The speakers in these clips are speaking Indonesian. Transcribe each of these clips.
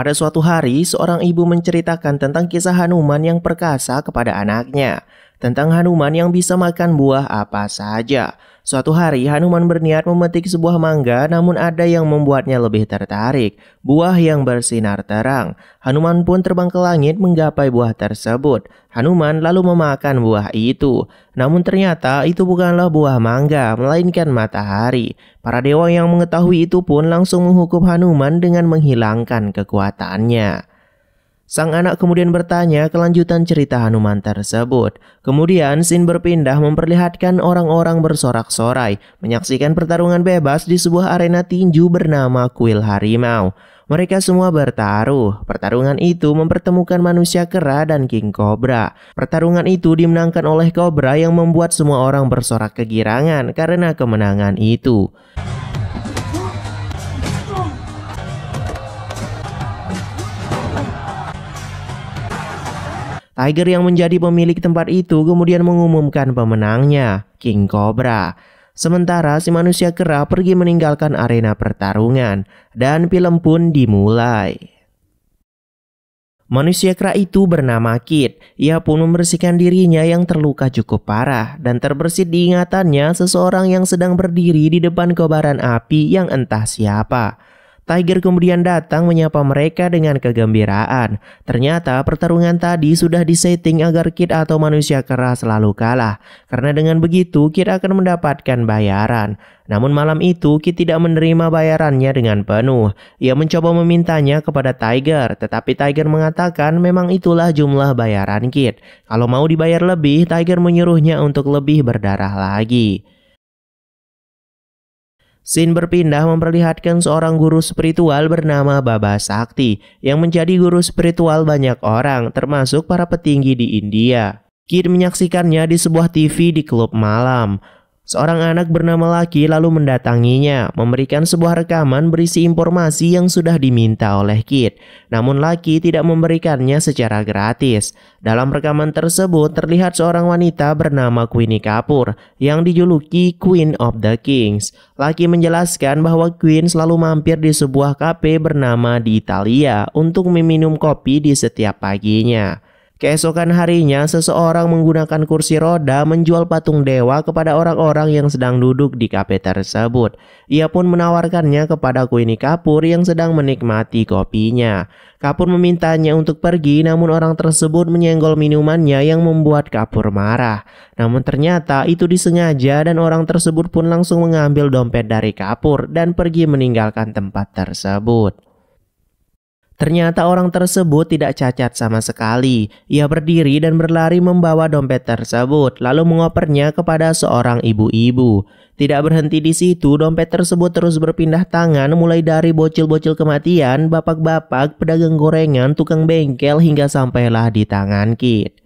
Pada suatu hari, seorang ibu menceritakan tentang kisah Hanuman yang perkasa kepada anaknya, tentang Hanuman yang bisa makan buah apa saja. Suatu hari, Hanuman berniat memetik sebuah mangga, namun ada yang membuatnya lebih tertarik, buah yang bersinar terang. Hanuman pun terbang ke langit menggapai buah tersebut. Hanuman lalu memakan buah itu. Namun ternyata itu bukanlah buah mangga, melainkan matahari. Para dewa yang mengetahui itu pun langsung menghukum Hanuman dengan menghilangkan kekuatannya. Sang anak kemudian bertanya kelanjutan cerita Hanuman tersebut. Kemudian Sin berpindah memperlihatkan orang-orang bersorak-sorai menyaksikan pertarungan bebas di sebuah arena tinju bernama Kuil Harimau. Mereka semua bertaruh. Pertarungan itu mempertemukan manusia kera dan King Cobra. Pertarungan itu dimenangkan oleh Cobra yang membuat semua orang bersorak kegirangan karena kemenangan itu. Tiger yang menjadi pemilik tempat itu kemudian mengumumkan pemenangnya, King Cobra. Sementara si manusia kera pergi meninggalkan arena pertarungan dan film pun dimulai. Manusia kera itu bernama Kit. Ia pun membersihkan dirinya yang terluka cukup parah dan terbersit diingatannya seseorang yang sedang berdiri di depan kobaran api yang entah siapa. Tiger kemudian datang menyapa mereka dengan kegembiraan. Ternyata pertarungan tadi sudah disetting agar Kid atau manusia keras selalu kalah. Karena dengan begitu Kid akan mendapatkan bayaran. Namun malam itu Kid tidak menerima bayarannya dengan penuh. Ia mencoba memintanya kepada Tiger, tetapi Tiger mengatakan memang itulah jumlah bayaran Kid. Kalau mau dibayar lebih, Tiger menyuruhnya untuk lebih berdarah lagi. Sin berpindah memperlihatkan seorang guru spiritual bernama Baba Sakti yang menjadi guru spiritual banyak orang termasuk para petinggi di India. Kid menyaksikannya di sebuah TV di klub malam. Seorang anak bernama Laki lalu mendatanginya, memberikan sebuah rekaman berisi informasi yang sudah diminta oleh Kit. Namun Laki tidak memberikannya secara gratis. Dalam rekaman tersebut terlihat seorang wanita bernama Queenie Kapur yang dijuluki Queen of the Kings. Laki menjelaskan bahwa Queen selalu mampir di sebuah kafe bernama di Italia untuk meminum kopi di setiap paginya. Keesokan harinya, seseorang menggunakan kursi roda menjual patung dewa kepada orang-orang yang sedang duduk di kafe tersebut. Ia pun menawarkannya kepada Kuini Kapur yang sedang menikmati kopinya. Kapur memintanya untuk pergi namun orang tersebut menyenggol minumannya yang membuat Kapur marah. Namun ternyata itu disengaja dan orang tersebut pun langsung mengambil dompet dari Kapur dan pergi meninggalkan tempat tersebut. Ternyata orang tersebut tidak cacat sama sekali. Ia berdiri dan berlari membawa dompet tersebut, lalu mengopernya kepada seorang ibu-ibu. Tidak berhenti di situ, dompet tersebut terus berpindah tangan mulai dari bocil-bocil kematian, bapak-bapak, pedagang gorengan, tukang bengkel hingga sampailah di tangan Kit.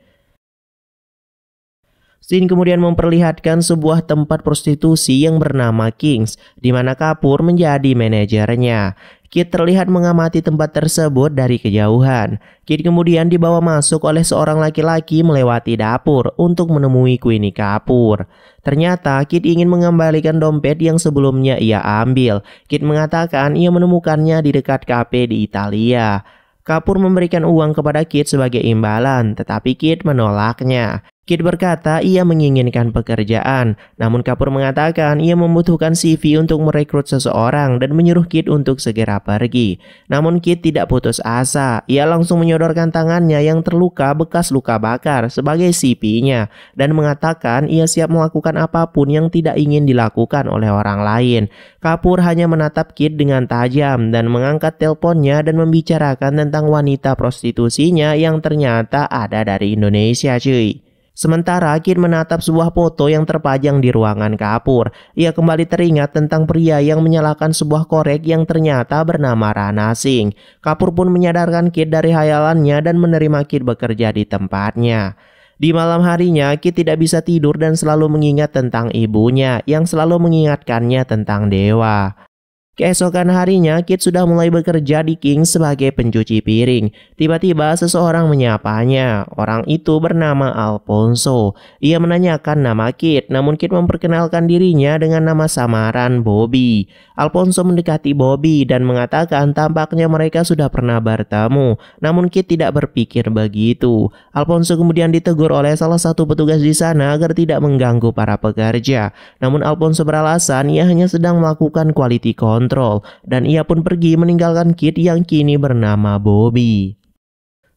Sin kemudian memperlihatkan sebuah tempat prostitusi yang bernama Kings, di mana Kapur menjadi manajernya. Kit terlihat mengamati tempat tersebut dari kejauhan. Kit kemudian dibawa masuk oleh seorang laki-laki melewati dapur untuk menemui Queenie Kapur. Ternyata Kit ingin mengembalikan dompet yang sebelumnya ia ambil. Kit mengatakan ia menemukannya di dekat kafe di Italia. Kapur memberikan uang kepada Kit sebagai imbalan, tetapi Kit menolaknya. Kit berkata ia menginginkan pekerjaan, namun Kapur mengatakan ia membutuhkan CV untuk merekrut seseorang dan menyuruh Kit untuk segera pergi. Namun Kit tidak putus asa, ia langsung menyodorkan tangannya yang terluka bekas luka bakar sebagai CV-nya dan mengatakan ia siap melakukan apapun yang tidak ingin dilakukan oleh orang lain. Kapur hanya menatap Kit dengan tajam dan mengangkat teleponnya dan membicarakan tentang wanita prostitusinya yang ternyata ada dari Indonesia cuy. Sementara Kit menatap sebuah foto yang terpajang di ruangan kapur. Ia kembali teringat tentang pria yang menyalakan sebuah korek yang ternyata bernama Rana Singh. Kapur pun menyadarkan Kit dari hayalannya dan menerima Kit bekerja di tempatnya. Di malam harinya, Kit tidak bisa tidur dan selalu mengingat tentang ibunya yang selalu mengingatkannya tentang dewa. Keesokan harinya, Kit sudah mulai bekerja di King sebagai pencuci piring. Tiba-tiba seseorang menyapanya. Orang itu bernama Alfonso. Ia menanyakan nama Kit, namun Kit memperkenalkan dirinya dengan nama samaran Bobby. Alfonso mendekati Bobby dan mengatakan tampaknya mereka sudah pernah bertemu. Namun Kit tidak berpikir begitu. Alfonso kemudian ditegur oleh salah satu petugas di sana agar tidak mengganggu para pekerja. Namun Alfonso beralasan ia hanya sedang melakukan quality control kontrol dan ia pun pergi meninggalkan Kit yang kini bernama Bobby.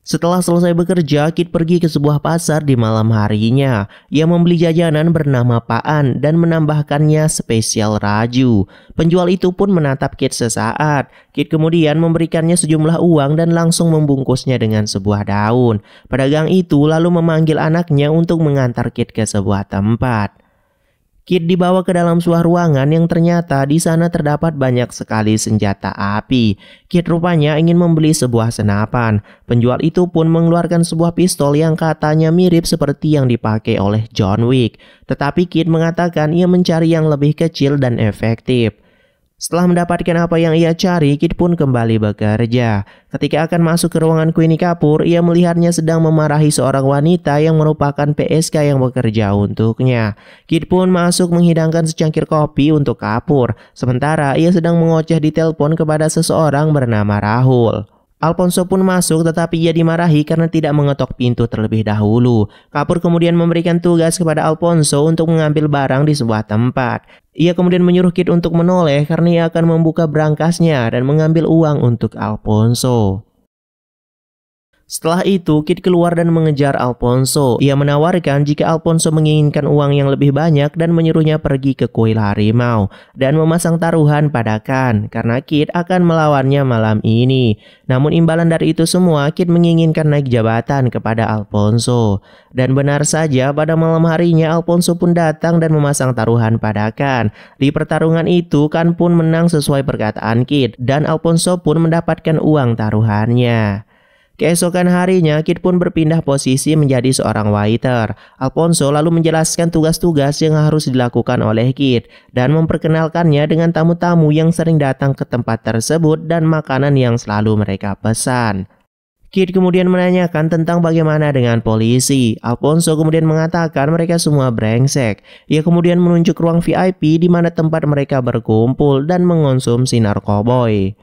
Setelah selesai bekerja, Kit pergi ke sebuah pasar di malam harinya. Ia membeli jajanan bernama Paan dan menambahkannya spesial raju. Penjual itu pun menatap Kit sesaat. Kit kemudian memberikannya sejumlah uang dan langsung membungkusnya dengan sebuah daun. Pedagang itu lalu memanggil anaknya untuk mengantar Kit ke sebuah tempat. Kit dibawa ke dalam sebuah ruangan yang ternyata di sana terdapat banyak sekali senjata api. Kit rupanya ingin membeli sebuah senapan. Penjual itu pun mengeluarkan sebuah pistol yang katanya mirip seperti yang dipakai oleh John Wick. Tetapi Kit mengatakan ia mencari yang lebih kecil dan efektif. Setelah mendapatkan apa yang ia cari, Kit pun kembali bekerja. Ketika akan masuk ke ruangan Queenie Kapur, ia melihatnya sedang memarahi seorang wanita yang merupakan PSK yang bekerja untuknya. Kit pun masuk menghidangkan secangkir kopi untuk Kapur, sementara ia sedang mengoceh di telepon kepada seseorang bernama Rahul. Alfonso pun masuk tetapi ia dimarahi karena tidak mengetok pintu terlebih dahulu. Kapur kemudian memberikan tugas kepada Alfonso untuk mengambil barang di sebuah tempat. Ia kemudian menyuruh Kit untuk menoleh karena ia akan membuka brankasnya dan mengambil uang untuk Alfonso. Setelah itu, Kit keluar dan mengejar Alfonso. Ia menawarkan jika Alfonso menginginkan uang yang lebih banyak dan menyuruhnya pergi ke kuil harimau dan memasang taruhan pada Khan karena Kit akan melawannya malam ini. Namun imbalan dari itu semua, Kit menginginkan naik jabatan kepada Alfonso. Dan benar saja, pada malam harinya Alfonso pun datang dan memasang taruhan pada Khan. Di pertarungan itu, Khan pun menang sesuai perkataan Kit dan Alfonso pun mendapatkan uang taruhannya. Keesokan harinya, Kit pun berpindah posisi menjadi seorang waiter. Alfonso lalu menjelaskan tugas-tugas yang harus dilakukan oleh Kit dan memperkenalkannya dengan tamu-tamu yang sering datang ke tempat tersebut dan makanan yang selalu mereka pesan. Kit kemudian menanyakan tentang bagaimana dengan polisi. Alfonso kemudian mengatakan mereka semua brengsek. Ia kemudian menunjuk ruang VIP di mana tempat mereka berkumpul dan mengonsumsi narkoboy.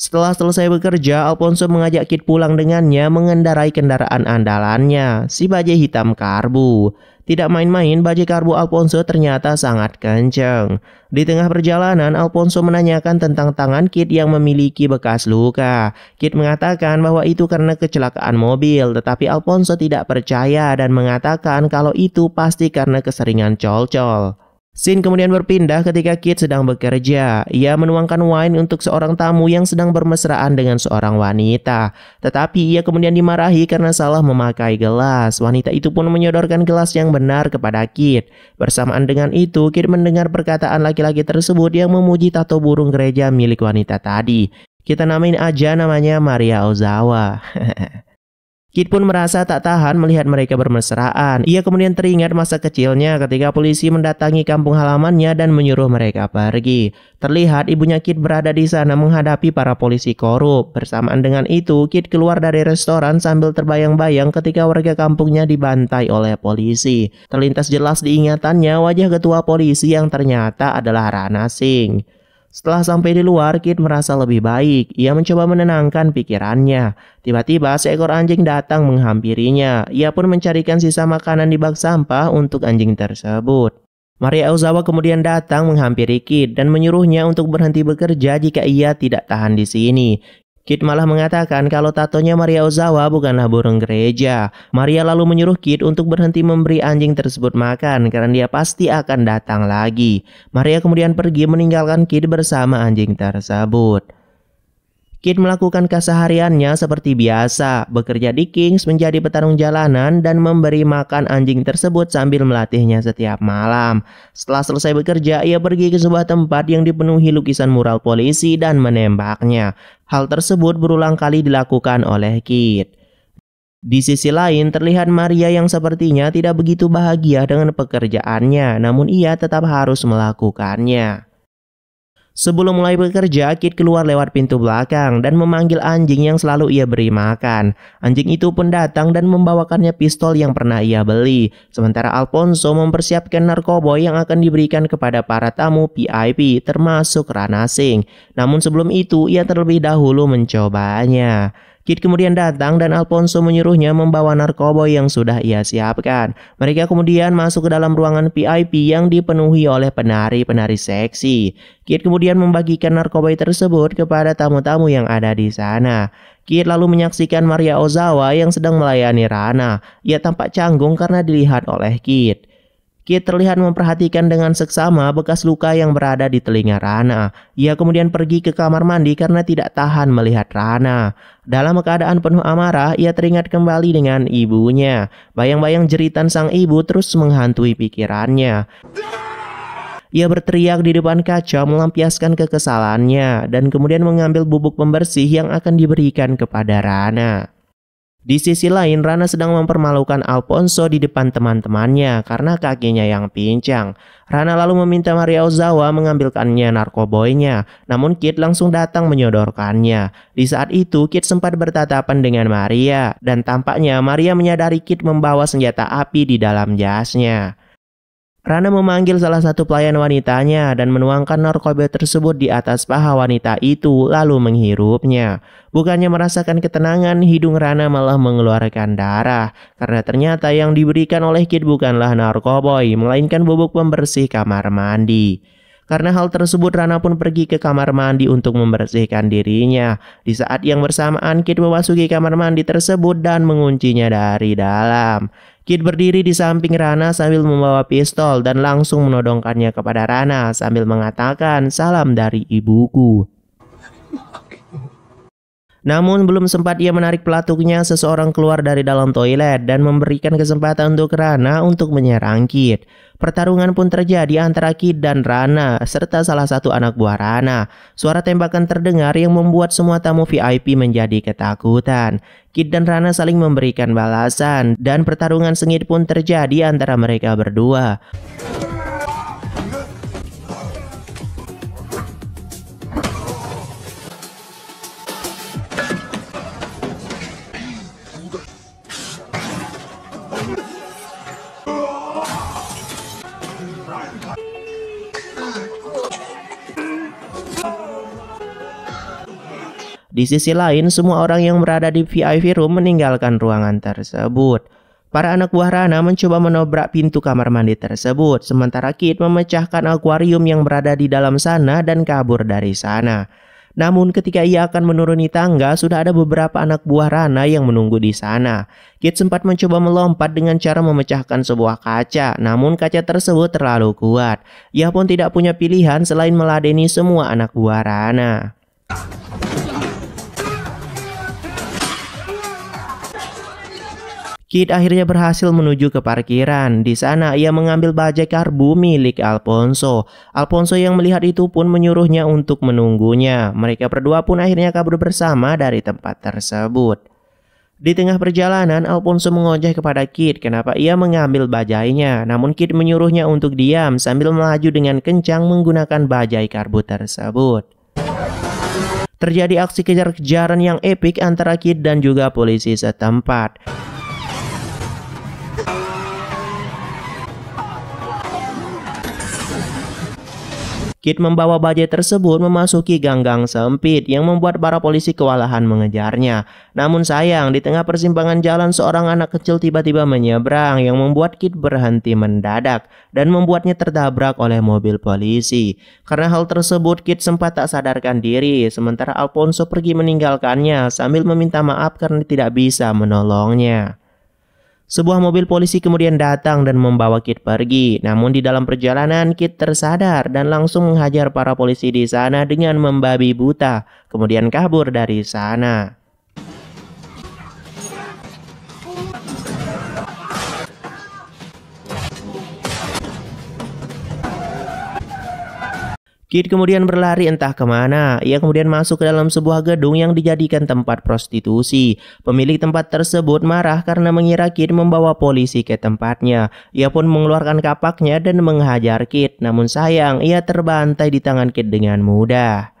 Setelah selesai bekerja, Alfonso mengajak Kit pulang dengannya mengendarai kendaraan andalannya, si bajai hitam karbu. Tidak main-main, bajai karbu Alfonso ternyata sangat kenceng. Di tengah perjalanan, Alfonso menanyakan tentang tangan Kit yang memiliki bekas luka. Kit mengatakan bahwa itu karena kecelakaan mobil, tetapi Alfonso tidak percaya dan mengatakan kalau itu pasti karena keseringan col-col. Sin kemudian berpindah ketika Kit sedang bekerja. Ia menuangkan wine untuk seorang tamu yang sedang bermesraan dengan seorang wanita. Tetapi ia kemudian dimarahi karena salah memakai gelas. Wanita itu pun menyodorkan gelas yang benar kepada Kit. Bersamaan dengan itu, Kit mendengar perkataan laki-laki tersebut yang memuji tato burung gereja milik wanita tadi. Kita namain aja namanya Maria Ozawa. Kit pun merasa tak tahan melihat mereka bermesraan. Ia kemudian teringat masa kecilnya ketika polisi mendatangi kampung halamannya dan menyuruh mereka pergi. Terlihat ibunya Kit berada di sana menghadapi para polisi korup. Bersamaan dengan itu, Kit keluar dari restoran sambil terbayang-bayang ketika warga kampungnya dibantai oleh polisi. Terlintas jelas diingatannya wajah ketua polisi yang ternyata adalah Rana Singh. Setelah sampai di luar, Kit merasa lebih baik. Ia mencoba menenangkan pikirannya. Tiba-tiba seekor anjing datang menghampirinya. Ia pun mencarikan sisa makanan di bak sampah untuk anjing tersebut. Maria Ozawa kemudian datang menghampiri Kit dan menyuruhnya untuk berhenti bekerja jika ia tidak tahan di sini. Kit malah mengatakan kalau tatonya Maria Ozawa bukanlah burung gereja. Maria lalu menyuruh Kit untuk berhenti memberi anjing tersebut makan karena dia pasti akan datang lagi. Maria kemudian pergi meninggalkan Kit bersama anjing tersebut. Kit melakukan kesehariannya seperti biasa, bekerja di Kings menjadi petarung jalanan dan memberi makan anjing tersebut sambil melatihnya setiap malam. Setelah selesai bekerja, ia pergi ke sebuah tempat yang dipenuhi lukisan mural polisi dan menembaknya. Hal tersebut berulang kali dilakukan oleh Kit. Di sisi lain, terlihat Maria yang sepertinya tidak begitu bahagia dengan pekerjaannya, namun ia tetap harus melakukannya. Sebelum mulai bekerja, Kit keluar lewat pintu belakang dan memanggil anjing yang selalu ia beri makan. Anjing itu pun datang dan membawakannya pistol yang pernah ia beli. Sementara Alfonso mempersiapkan narkoba yang akan diberikan kepada para tamu VIP, termasuk Rana Singh. Namun sebelum itu, ia terlebih dahulu mencobanya. Kit kemudian datang dan Alfonso menyuruhnya membawa narkoba yang sudah ia siapkan. Mereka kemudian masuk ke dalam ruangan VIP yang dipenuhi oleh penari-penari seksi. Kit kemudian membagikan narkoba tersebut kepada tamu-tamu yang ada di sana. Kit lalu menyaksikan Maria Ozawa yang sedang melayani Rana. Ia tampak canggung karena dilihat oleh Kit. Kit terlihat memperhatikan dengan seksama bekas luka yang berada di telinga Rana. Ia kemudian pergi ke kamar mandi karena tidak tahan melihat Rana. Dalam keadaan penuh amarah, ia teringat kembali dengan ibunya. Bayang-bayang jeritan sang ibu terus menghantui pikirannya. Ia berteriak di depan kaca melampiaskan kekesalannya dan kemudian mengambil bubuk pembersih yang akan diberikan kepada Rana. Di sisi lain, Rana sedang mempermalukan Alfonso di depan teman-temannya karena kakinya yang pincang. Rana lalu meminta Maria Ozawa mengambilkannya narkoboynya, namun Kit langsung datang menyodorkannya. Di saat itu, Kit sempat bertatapan dengan Maria, dan tampaknya Maria menyadari Kit membawa senjata api di dalam jasnya. Rana memanggil salah satu pelayan wanitanya dan menuangkan narkoba tersebut di atas paha wanita itu lalu menghirupnya. Bukannya merasakan ketenangan, hidung Rana malah mengeluarkan darah karena ternyata yang diberikan oleh Kit bukanlah narkoba, melainkan bubuk pembersih kamar mandi. Karena hal tersebut Rana pun pergi ke kamar mandi untuk membersihkan dirinya. Di saat yang bersamaan Kit memasuki kamar mandi tersebut dan menguncinya dari dalam. Kit berdiri di samping Rana sambil membawa pistol dan langsung menodongkannya kepada Rana sambil mengatakan salam dari ibuku. Namun belum sempat ia menarik pelatuknya, seseorang keluar dari dalam toilet dan memberikan kesempatan untuk Rana untuk menyerang Kid. Pertarungan pun terjadi antara Kid dan Rana, serta salah satu anak buah Rana. Suara tembakan terdengar yang membuat semua tamu VIP menjadi ketakutan. Kid dan Rana saling memberikan balasan, dan pertarungan sengit pun terjadi antara mereka berdua. Di sisi lain, semua orang yang berada di VIP room meninggalkan ruangan tersebut. Para anak buah Rana mencoba menobrak pintu kamar mandi tersebut, sementara Kit memecahkan akuarium yang berada di dalam sana dan kabur dari sana. Namun ketika ia akan menuruni tangga, sudah ada beberapa anak buah Rana yang menunggu di sana. Kit sempat mencoba melompat dengan cara memecahkan sebuah kaca, namun kaca tersebut terlalu kuat. Ia pun tidak punya pilihan selain meladeni semua anak buah Rana. Kit akhirnya berhasil menuju ke parkiran. Di sana ia mengambil bajai karbu milik Alfonso. Alfonso yang melihat itu pun menyuruhnya untuk menunggunya. Mereka berdua pun akhirnya kabur bersama dari tempat tersebut. Di tengah perjalanan, Alfonso mengoceh kepada Kit kenapa ia mengambil bajainya. Namun Kit menyuruhnya untuk diam sambil melaju dengan kencang menggunakan bajai karbu tersebut. Terjadi aksi kejar-kejaran yang epik antara Kit dan juga polisi setempat. Kit membawa bajai tersebut memasuki ganggang sempit yang membuat para polisi kewalahan mengejarnya. Namun sayang, di tengah persimpangan jalan seorang anak kecil tiba-tiba menyeberang yang membuat Kit berhenti mendadak dan membuatnya tertabrak oleh mobil polisi. Karena hal tersebut, Kit sempat tak sadarkan diri sementara Alfonso pergi meninggalkannya sambil meminta maaf karena tidak bisa menolongnya. Sebuah mobil polisi kemudian datang dan membawa Kit pergi. Namun di dalam perjalanan Kit tersadar dan langsung menghajar para polisi di sana dengan membabi buta, kemudian kabur dari sana. Kit kemudian berlari entah kemana. Ia kemudian masuk ke dalam sebuah gedung yang dijadikan tempat prostitusi. Pemilik tempat tersebut marah karena mengira Kit membawa polisi ke tempatnya. Ia pun mengeluarkan kapaknya dan menghajar Kit. Namun sayang, ia terbantai di tangan Kit dengan mudah.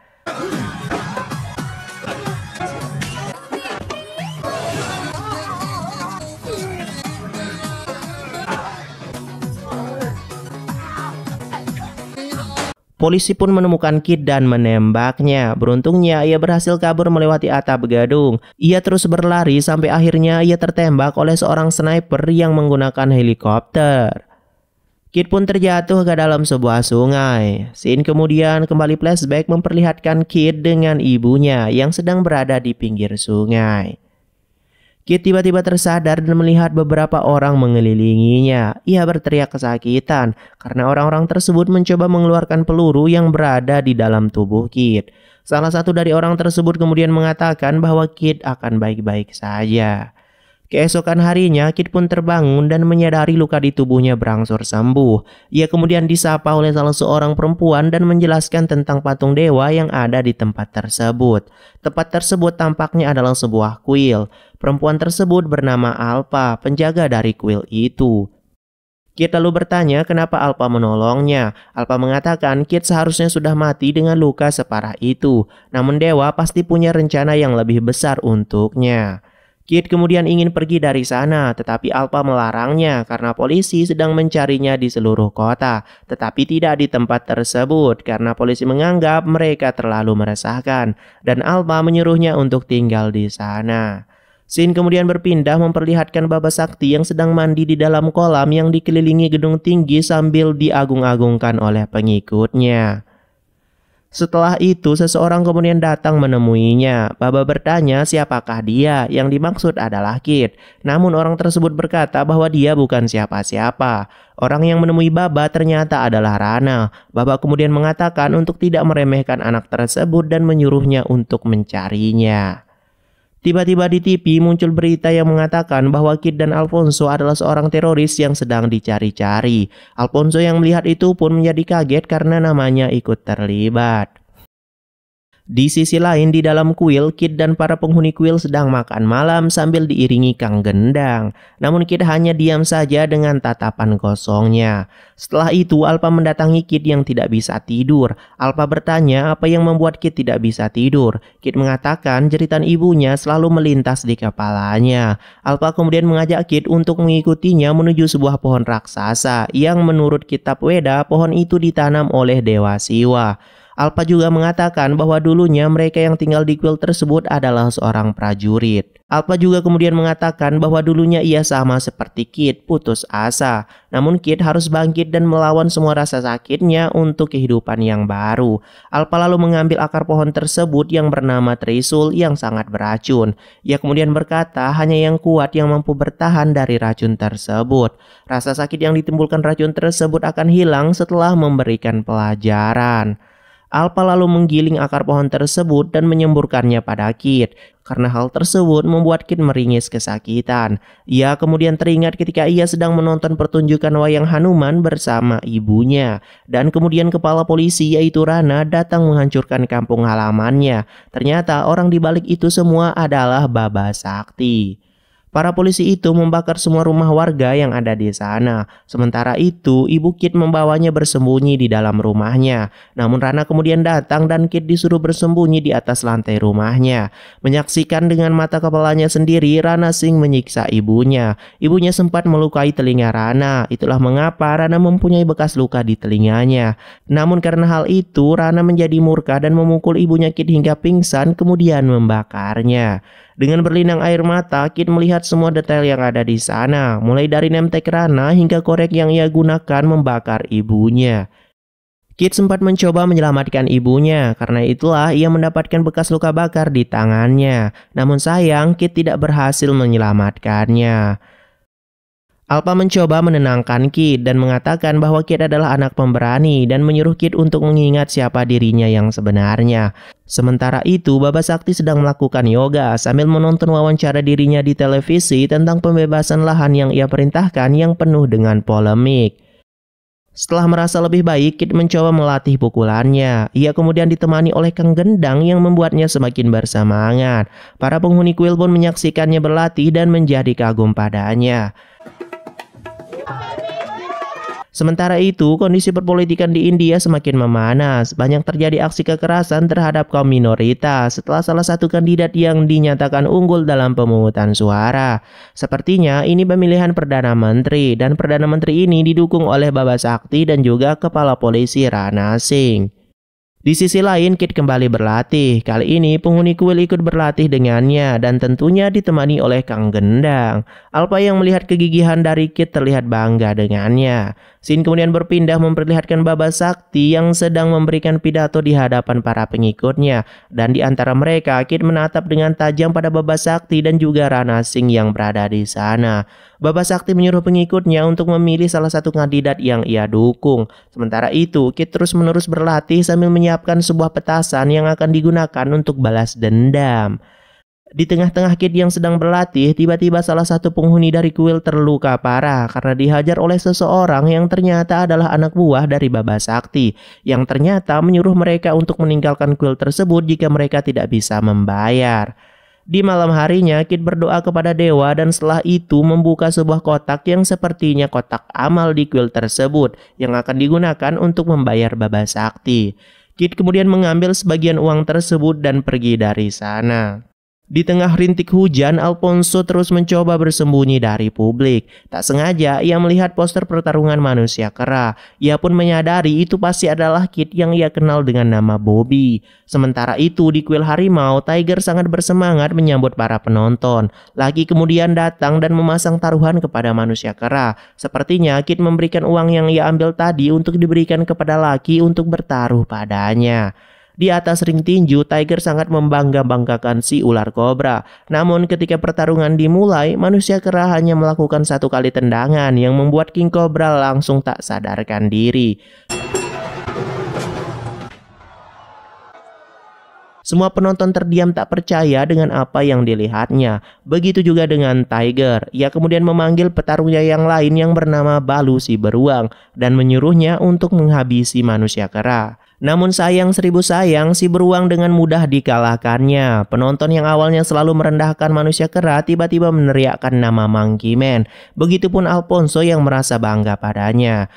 Polisi pun menemukan Kit dan menembaknya. Beruntungnya, ia berhasil kabur melewati atap gedung. Ia terus berlari sampai akhirnya ia tertembak oleh seorang sniper yang menggunakan helikopter. Kit pun terjatuh ke dalam sebuah sungai. Scene kemudian kembali flashback memperlihatkan Kit dengan ibunya yang sedang berada di pinggir sungai. Kit tiba-tiba tersadar dan melihat beberapa orang mengelilinginya. Ia berteriak kesakitan karena orang-orang tersebut mencoba mengeluarkan peluru yang berada di dalam tubuh Kit. Salah satu dari orang tersebut kemudian mengatakan bahwa Kit akan baik-baik saja. Keesokan harinya, Kit pun terbangun dan menyadari luka di tubuhnya berangsur sembuh. Ia kemudian disapa oleh salah seorang perempuan dan menjelaskan tentang patung dewa yang ada di tempat tersebut. Tempat tersebut tampaknya adalah sebuah kuil. Perempuan tersebut bernama Alpa, penjaga dari kuil itu. Kit lalu bertanya kenapa Alpa menolongnya. Alpa mengatakan Kit seharusnya sudah mati dengan luka separah itu. Namun Dewa pasti punya rencana yang lebih besar untuknya. Kit kemudian ingin pergi dari sana, tetapi Alpa melarangnya karena polisi sedang mencarinya di seluruh kota, tetapi tidak di tempat tersebut karena polisi menganggap mereka terlalu meresahkan, dan Alpa menyuruhnya untuk tinggal di sana. Sin kemudian berpindah memperlihatkan Baba Sakti yang sedang mandi di dalam kolam yang dikelilingi gedung tinggi sambil diagung-agungkan oleh pengikutnya. Setelah itu, seseorang kemudian datang menemuinya. Baba bertanya siapakah dia, yang dimaksud adalah Kid. Namun orang tersebut berkata bahwa dia bukan siapa-siapa. Orang yang menemui Baba ternyata adalah Rana. Baba kemudian mengatakan untuk tidak meremehkan anak tersebut dan menyuruhnya untuk mencarinya. Tiba-tiba di TV muncul berita yang mengatakan bahwa Kid dan Alfonso adalah seorang teroris yang sedang dicari-cari. Alfonso yang melihat itu pun menjadi kaget karena namanya ikut terlibat. Di sisi lain, di dalam kuil, Kit dan para penghuni kuil sedang makan malam sambil diiringi Kang Gendang. Namun Kit hanya diam saja dengan tatapan kosongnya. Setelah itu, Alpa mendatangi Kit yang tidak bisa tidur. Alpa bertanya apa yang membuat Kit tidak bisa tidur. Kit mengatakan jeritan ibunya selalu melintas di kepalanya. Alpa kemudian mengajak Kit untuk mengikutinya menuju sebuah pohon raksasa yang menurut kitab Weda, pohon itu ditanam oleh Dewa Siwa. Alpa juga mengatakan bahwa dulunya mereka yang tinggal di kuil tersebut adalah seorang prajurit. Alpa juga kemudian mengatakan bahwa dulunya ia sama seperti Kit, putus asa. Namun Kit harus bangkit dan melawan semua rasa sakitnya untuk kehidupan yang baru. Alpa lalu mengambil akar pohon tersebut yang bernama Trisul yang sangat beracun. Ia kemudian berkata hanya yang kuat yang mampu bertahan dari racun tersebut. Rasa sakit yang ditimbulkan racun tersebut akan hilang setelah memberikan pelajaran. Alpa lalu menggiling akar pohon tersebut dan menyemburkannya pada Kit. Karena hal tersebut membuat Kit meringis kesakitan. Ia kemudian teringat ketika ia sedang menonton pertunjukan wayang Hanuman bersama ibunya. Dan kemudian kepala polisi yaitu Rana datang menghancurkan kampung halamannya. Ternyata orang di balik itu semua adalah Baba Sakti. Para polisi itu membakar semua rumah warga yang ada di sana. Sementara itu, ibu Kit membawanya bersembunyi di dalam rumahnya. Namun Rana kemudian datang dan Kit disuruh bersembunyi di atas lantai rumahnya. Menyaksikan dengan mata kepalanya sendiri, Rana Singh menyiksa ibunya. Ibunya sempat melukai telinga Rana. Itulah mengapa Rana mempunyai bekas luka di telinganya. Namun karena hal itu, Rana menjadi murka dan memukul ibunya Kit hingga pingsan kemudian membakarnya. Dengan berlinang air mata, Kit melihat semua detail yang ada di sana, mulai dari nemtek rana hingga korek yang ia gunakan membakar ibunya. Kit sempat mencoba menyelamatkan ibunya, karena itulah ia mendapatkan bekas luka bakar di tangannya. Namun sayang, Kit tidak berhasil menyelamatkannya. Alpa mencoba menenangkan Kit dan mengatakan bahwa Kit adalah anak pemberani dan menyuruh Kit untuk mengingat siapa dirinya yang sebenarnya. Sementara itu, Baba Sakti sedang melakukan yoga sambil menonton wawancara dirinya di televisi tentang pembebasan lahan yang ia perintahkan yang penuh dengan polemik. Setelah merasa lebih baik, Kit mencoba melatih pukulannya. Ia kemudian ditemani oleh Kang Gendang yang membuatnya semakin bersemangat. Para penghuni kuil pun menyaksikannya berlatih dan menjadi kagum padanya. Sementara itu, kondisi perpolitikan di India semakin memanas. Banyak terjadi aksi kekerasan terhadap kaum minoritas setelah salah satu kandidat yang dinyatakan unggul dalam pemungutan suara. Sepertinya ini pemilihan Perdana Menteri dan Perdana Menteri ini didukung oleh Baba Sakti dan juga Kepala Polisi Rana Singh. Di sisi lain, Kit kembali berlatih. Kali ini, penghuni kuil ikut berlatih dengannya dan tentunya ditemani oleh Kang Gendang. Alpa yang melihat kegigihan dari Kit terlihat bangga dengannya. Sin kemudian berpindah memperlihatkan Baba Sakti yang sedang memberikan pidato di hadapan para pengikutnya. Dan di antara mereka, Kid menatap dengan tajam pada Baba Sakti dan juga Rana Singh yang berada di sana. Baba Sakti menyuruh pengikutnya untuk memilih salah satu kandidat yang ia dukung. Sementara itu, Kid terus-menerus berlatih sambil menyiapkan sebuah petasan yang akan digunakan untuk balas dendam. Di tengah-tengah Kid yang sedang berlatih, tiba-tiba salah satu penghuni dari kuil terluka parah karena dihajar oleh seseorang yang ternyata adalah anak buah dari Baba Sakti, yang ternyata menyuruh mereka untuk meninggalkan kuil tersebut jika mereka tidak bisa membayar. Di malam harinya, Kid berdoa kepada dewa dan setelah itu membuka sebuah kotak yang sepertinya kotak amal di kuil tersebut yang akan digunakan untuk membayar Baba Sakti. Kid kemudian mengambil sebagian uang tersebut dan pergi dari sana. Di tengah rintik hujan, Alfonso terus mencoba bersembunyi dari publik. Tak sengaja, ia melihat poster pertarungan manusia kera. Ia pun menyadari itu pasti adalah Kit yang ia kenal dengan nama Bobby. Sementara itu, di kuil harimau, Tiger sangat bersemangat menyambut para penonton. Lagi kemudian datang dan memasang taruhan kepada manusia kera. Sepertinya Kit memberikan uang yang ia ambil tadi untuk diberikan kepada laki untuk bertaruh padanya. Di atas ring tinju, Tiger sangat membangga-banggakan si ular kobra. Namun ketika pertarungan dimulai, manusia kera hanya melakukan satu kali tendangan yang membuat King Cobra langsung tak sadarkan diri. Semua penonton terdiam tak percaya dengan apa yang dilihatnya. Begitu juga dengan Tiger. Ia kemudian memanggil petarungnya yang lain yang bernama Balu si beruang dan menyuruhnya untuk menghabisi manusia kera. Namun sayang seribu sayang, si beruang dengan mudah dikalahkannya. Penonton yang awalnya selalu merendahkan manusia kera tiba-tiba meneriakkan nama Monkey Man. Begitupun Alfonso yang merasa bangga padanya.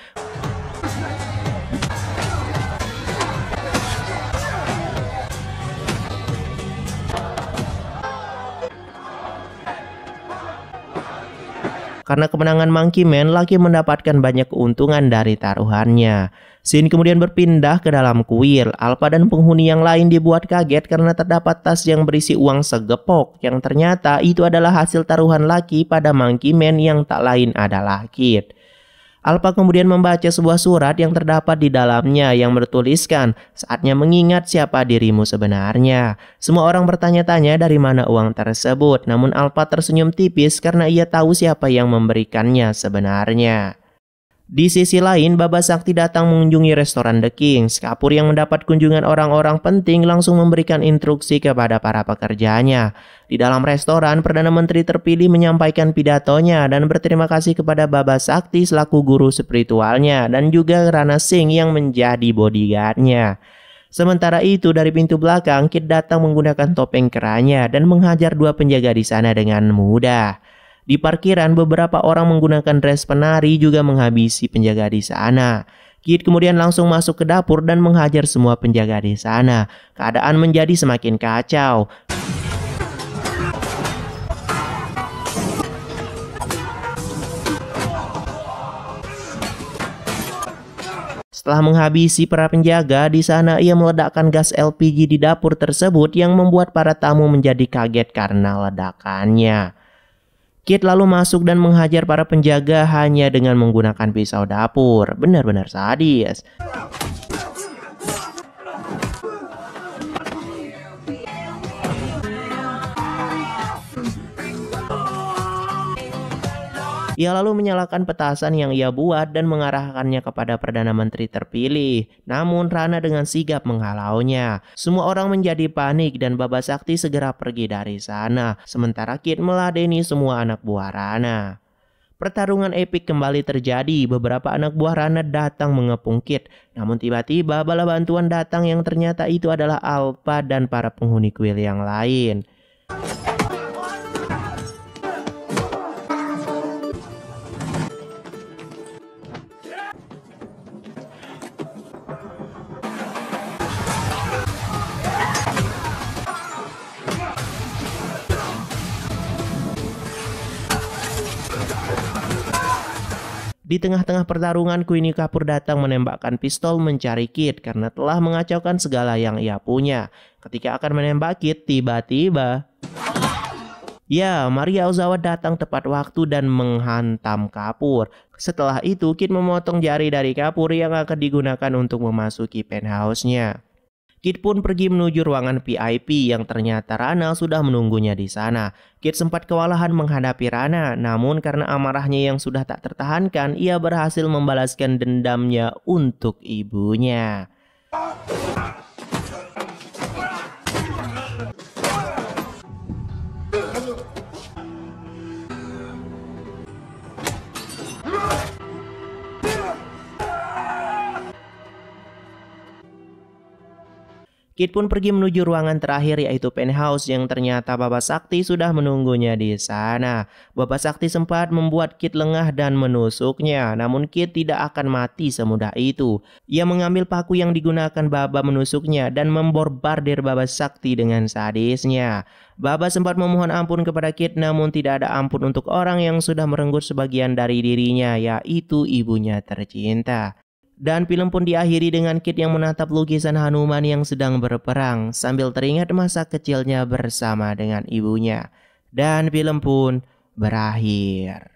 Karena kemenangan Monkey Man, Lucky mendapatkan banyak keuntungan dari taruhannya. Sin kemudian berpindah ke dalam kuil. Alpa dan penghuni yang lain dibuat kaget karena terdapat tas yang berisi uang segepok yang ternyata itu adalah hasil taruhan Lucky pada Monkey Man yang tak lain adalah Kid. Alpa kemudian membaca sebuah surat yang terdapat di dalamnya yang bertuliskan, saatnya mengingat siapa dirimu sebenarnya. Semua orang bertanya-tanya dari mana uang tersebut, namun Alpa tersenyum tipis karena ia tahu siapa yang memberikannya sebenarnya. Di sisi lain, Baba Sakti datang mengunjungi restoran The Kings. Kapur yang mendapat kunjungan orang-orang penting langsung memberikan instruksi kepada para pekerjanya. Di dalam restoran, Perdana Menteri terpilih menyampaikan pidatonya dan berterima kasih kepada Baba Sakti selaku guru spiritualnya dan juga Rana Singh yang menjadi bodyguardnya. Sementara itu dari pintu belakang Kit datang menggunakan topeng keranya dan menghajar dua penjaga di sana dengan mudah. Di parkiran, beberapa orang menggunakan dress penari juga menghabisi penjaga di sana. Kit kemudian langsung masuk ke dapur dan menghajar semua penjaga di sana. Keadaan menjadi semakin kacau. Setelah menghabisi para penjaga, di sana ia meledakkan gas LPG di dapur tersebut yang membuat para tamu menjadi kaget karena ledakannya. Kit lalu masuk dan menghajar para penjaga hanya dengan menggunakan pisau dapur. Benar-benar sadis. Ia lalu menyalakan petasan yang ia buat dan mengarahkannya kepada Perdana Menteri terpilih. Namun Rana dengan sigap menghalaunya. Semua orang menjadi panik dan Baba Sakti segera pergi dari sana. Sementara Kit meladeni semua anak buah Rana. Pertarungan epik kembali terjadi. Beberapa anak buah Rana datang mengepung Kit. Namun tiba-tiba bala bantuan datang yang ternyata itu adalah Alpa dan para penghuni kuil yang lain. Di tengah-tengah pertarungan, Queenie Kapur datang menembakkan pistol mencari Kit karena telah mengacaukan segala yang ia punya. Ketika akan menembak Kit, tiba-tiba... Ya, Maria Ozawa datang tepat waktu dan menghantam Kapur. Setelah itu, Kit memotong jari dari Kapur yang akan digunakan untuk memasuki penthouse-nya. Kit pun pergi menuju ruangan VIP yang ternyata Rana sudah menunggunya di sana. Kit sempat kewalahan menghadapi Rana, namun karena amarahnya yang sudah tak tertahankan, ia berhasil membalaskan dendamnya untuk ibunya. Kit pun pergi menuju ruangan terakhir yaitu penthouse yang ternyata Baba Sakti sudah menunggunya di sana. Baba Sakti sempat membuat Kit lengah dan menusuknya, namun Kit tidak akan mati semudah itu. Ia mengambil paku yang digunakan Baba menusuknya dan memborbardir Baba Sakti dengan sadisnya. Baba sempat memohon ampun kepada Kit namun tidak ada ampun untuk orang yang sudah merenggut sebagian dari dirinya yaitu ibunya tercinta. Dan film pun diakhiri dengan Kit yang menatap lukisan Hanuman yang sedang berperang sambil teringat masa kecilnya bersama dengan ibunya. Dan film pun berakhir.